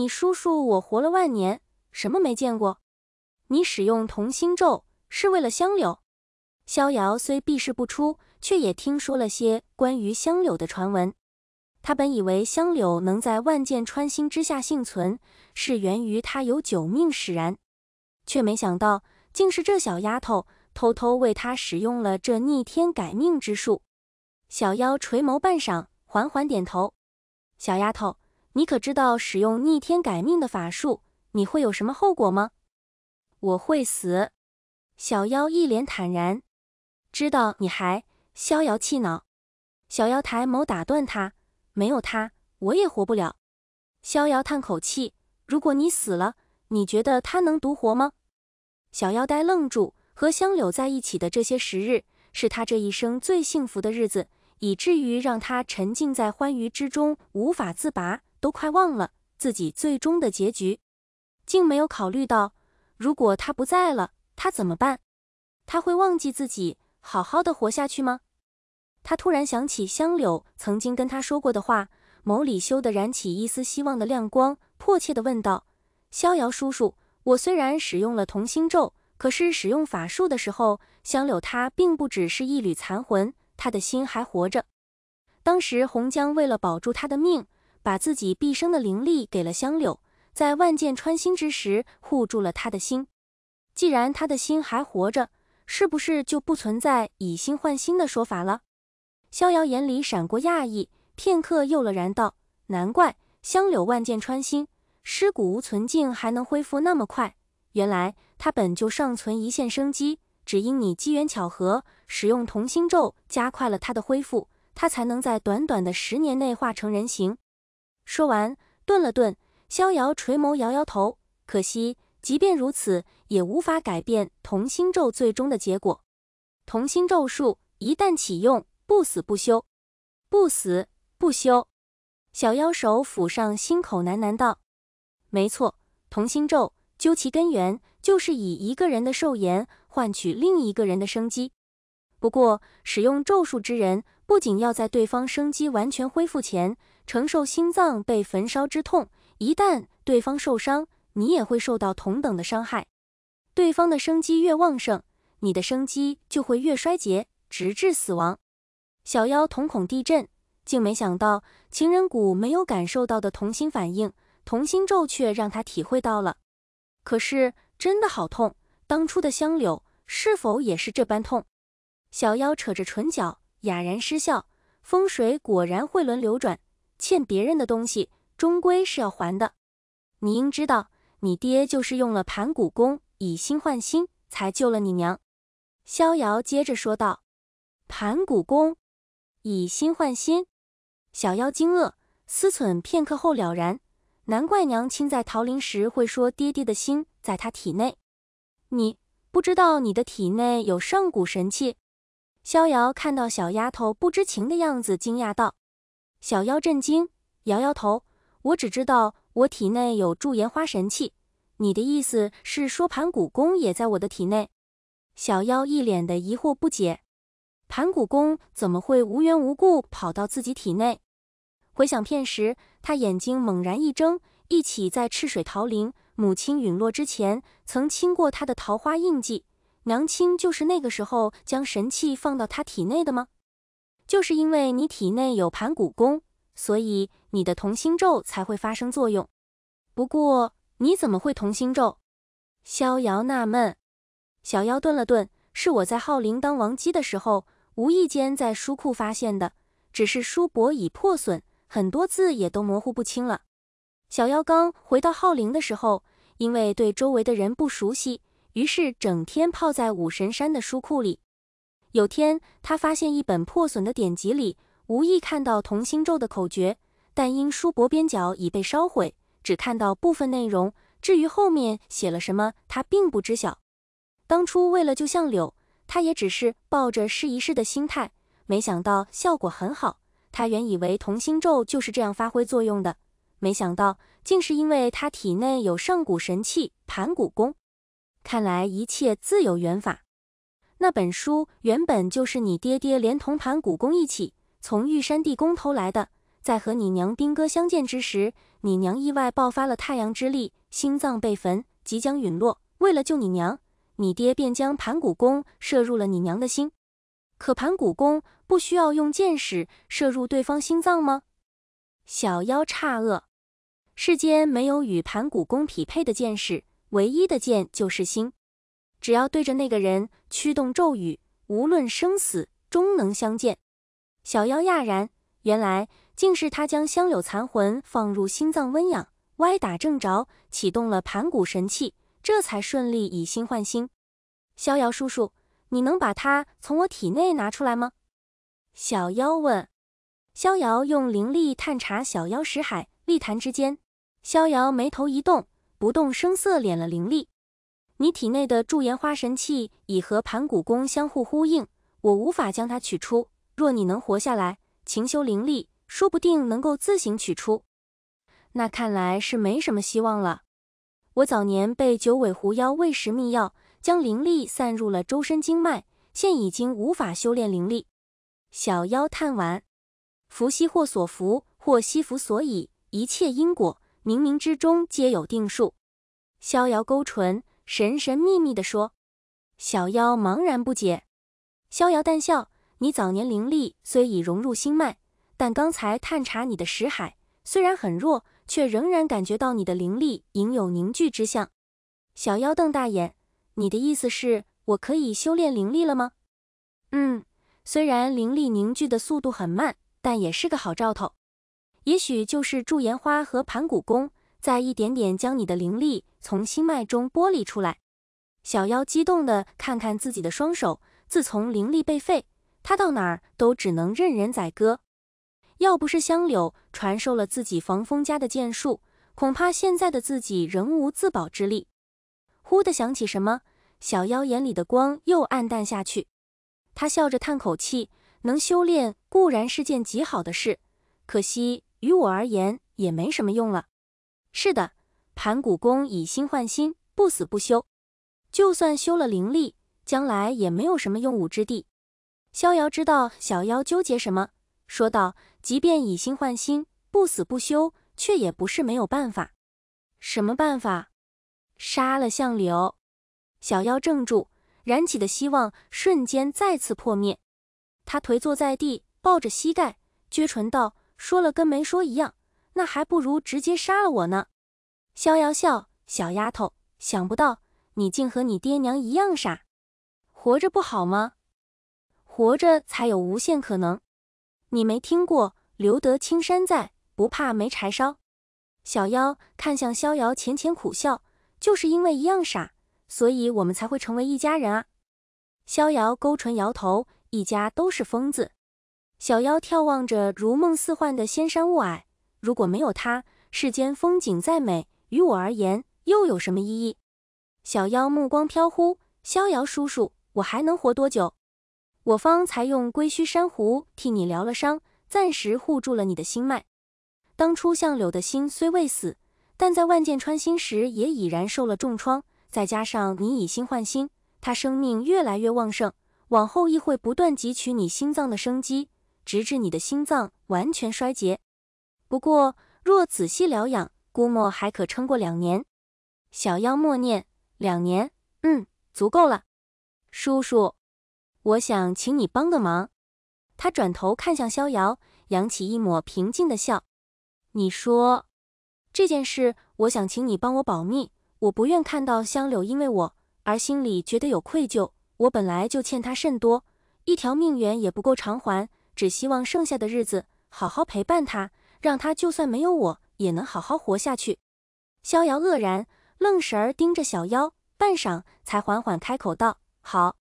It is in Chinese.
你叔叔，我活了万年，什么没见过？你使用同心咒是为了香柳。逍遥虽避世不出，却也听说了些关于香柳的传闻。他本以为香柳能在万箭穿心之下幸存，是源于他有九命使然，却没想到竟是这小丫头偷偷为他使用了这逆天改命之术。小妖垂眸半晌，缓缓点头。小丫头。你可知道使用逆天改命的法术，你会有什么后果吗？我会死。小妖一脸坦然，知道你还逍遥气恼。小妖抬眸打断他，没有他我也活不了。逍遥叹口气，如果你死了，你觉得他能独活吗？小妖呆愣住，和香柳在一起的这些时日，是他这一生最幸福的日子，以至于让他沉浸在欢愉之中无法自拔。都快忘了自己最终的结局，竟没有考虑到，如果他不在了，他怎么办？他会忘记自己，好好的活下去吗？他突然想起香柳曾经跟他说过的话，眸里羞得燃起一丝希望的亮光，迫切的问道：“逍遥叔叔，我虽然使用了同心咒，可是使用法术的时候，香柳他并不只是一缕残魂，他的心还活着。当时洪江为了保住他的命。”把自己毕生的灵力给了香柳，在万箭穿心之时护住了他的心。既然他的心还活着，是不是就不存在以心换心的说法了？逍遥眼里闪过讶异，片刻又了然道：“难怪香柳万箭穿心，尸骨无存，净还能恢复那么快。原来他本就尚存一线生机，只因你机缘巧合使用同心咒加快了他的恢复，他才能在短短的十年内化成人形。”说完，顿了顿，逍遥垂眸摇摇头，可惜，即便如此，也无法改变同心咒最终的结果。同心咒术一旦启用，不死不休，不死不休。小妖手抚上心口，喃喃道：“没错，同心咒究其根源，就是以一个人的寿延换取另一个人的生机。”不过，使用咒术之人不仅要在对方生机完全恢复前承受心脏被焚烧之痛，一旦对方受伤，你也会受到同等的伤害。对方的生机越旺盛，你的生机就会越衰竭，直至死亡。小妖瞳孔地震，竟没想到情人谷没有感受到的同心反应，同心咒却让他体会到了。可是真的好痛！当初的香柳是否也是这般痛？小妖扯着唇角，哑然失笑。风水果然会轮流转，欠别人的东西终归是要还的。你应知道，你爹就是用了盘古功，以心换心，才救了你娘。逍遥接着说道：“盘古功，以心换心。”小妖惊愕，思忖片刻后了然，难怪娘亲在桃林时会说爹爹的心在她体内。你不知道你的体内有上古神器。逍遥看到小丫头不知情的样子，惊讶道：“小妖震惊，摇摇头，我只知道我体内有驻颜花神器。你的意思是说盘古弓也在我的体内？”小妖一脸的疑惑不解，盘古弓怎么会无缘无故跑到自己体内？回想片时，他眼睛猛然一睁，一起在赤水桃林，母亲陨落之前曾亲过他的桃花印记。娘亲就是那个时候将神器放到他体内的吗？就是因为你体内有盘古功，所以你的同心咒才会发生作用。不过你怎么会同心咒？逍遥纳闷。小妖顿了顿，是我在浩灵当王姬的时候，无意间在书库发现的。只是书帛已破损，很多字也都模糊不清了。小妖刚回到浩灵的时候，因为对周围的人不熟悉。于是整天泡在武神山的书库里。有天，他发现一本破损的典籍里，无意看到同心咒的口诀，但因书薄边角已被烧毁，只看到部分内容。至于后面写了什么，他并不知晓。当初为了救相柳，他也只是抱着试一试的心态，没想到效果很好。他原以为同心咒就是这样发挥作用的，没想到竟是因为他体内有上古神器盘古弓。看来一切自有缘法。那本书原本就是你爹爹连同盘古弓一起从玉山地宫偷来的。在和你娘兵戈相见之时，你娘意外爆发了太阳之力，心脏被焚，即将陨落。为了救你娘，你爹便将盘古弓射入了你娘的心。可盘古弓不需要用箭矢射入对方心脏吗？小妖诧愕，世间没有与盘古弓匹配的箭矢。唯一的剑就是心，只要对着那个人驱动咒语，无论生死，终能相见。小妖讶然，原来竟是他将香柳残魂放入心脏温养，歪打正着启动了盘古神器，这才顺利以心换心。逍遥叔叔，你能把它从我体内拿出来吗？小妖问。逍遥用灵力探查小妖识海，力弹之间，逍遥眉头一动。不动声色敛了灵力，你体内的驻颜花神器已和盘古功相互呼应，我无法将它取出。若你能活下来，勤修灵力，说不定能够自行取出。那看来是没什么希望了。我早年被九尾狐妖喂食秘药，将灵力散入了周身经脉，现已经无法修炼灵力。小妖叹完，福兮祸所伏，祸兮福所倚，一切因果。冥冥之中皆有定数。逍遥勾唇，神神秘秘地说：“小妖茫然不解。”逍遥淡笑：“你早年灵力虽已融入心脉，但刚才探查你的识海，虽然很弱，却仍然感觉到你的灵力隐有凝聚之象。”小妖瞪大眼：“你的意思是我可以修炼灵力了吗？”“嗯，虽然灵力凝聚的速度很慢，但也是个好兆头。”也许就是驻颜花和盘古弓在一点点将你的灵力从心脉中剥离出来。小妖激动地看看自己的双手，自从灵力被废，他到哪儿都只能任人宰割。要不是香柳传授了自己防风家的剑术，恐怕现在的自己仍无自保之力。忽地想起什么，小妖眼里的光又暗淡下去。他笑着叹口气，能修炼固然是件极好的事，可惜。于我而言也没什么用了。是的，盘古公以心换心，不死不休。就算修了灵力，将来也没有什么用武之地。逍遥知道小妖纠结什么，说道：“即便以心换心，不死不休，却也不是没有办法。什么办法？杀了相柳。”小妖怔住，燃起的希望瞬间再次破灭。他颓坐在地，抱着膝盖，撅唇道。说了跟没说一样，那还不如直接杀了我呢。逍遥笑，小丫头，想不到你竟和你爹娘一样傻，活着不好吗？活着才有无限可能。你没听过“留得青山在，不怕没柴烧”？小妖看向逍遥，浅浅苦笑，就是因为一样傻，所以我们才会成为一家人啊。逍遥勾唇摇头，一家都是疯子。小妖眺望着如梦似幻的仙山雾霭，如果没有它，世间风景再美，于我而言又有什么意义？小妖目光飘忽。逍遥叔叔，我还能活多久？我方才用归墟珊瑚替你疗了伤，暂时护住了你的心脉。当初向柳的心虽未死，但在万箭穿心时也已然受了重创，再加上你以心换心，他生命越来越旺盛，往后亦会不断汲取你心脏的生机。直至你的心脏完全衰竭。不过，若仔细疗养，估摸还可撑过两年。小妖默念：两年，嗯，足够了。叔叔，我想请你帮个忙。他转头看向逍遥，扬起一抹平静的笑。你说这件事，我想请你帮我保密。我不愿看到香柳因为我而心里觉得有愧疚。我本来就欠他甚多，一条命缘也不够偿还。只希望剩下的日子好好陪伴他，让他就算没有我也能好好活下去。逍遥愕然，愣神儿盯着小妖，半晌才缓缓开口道：“好。”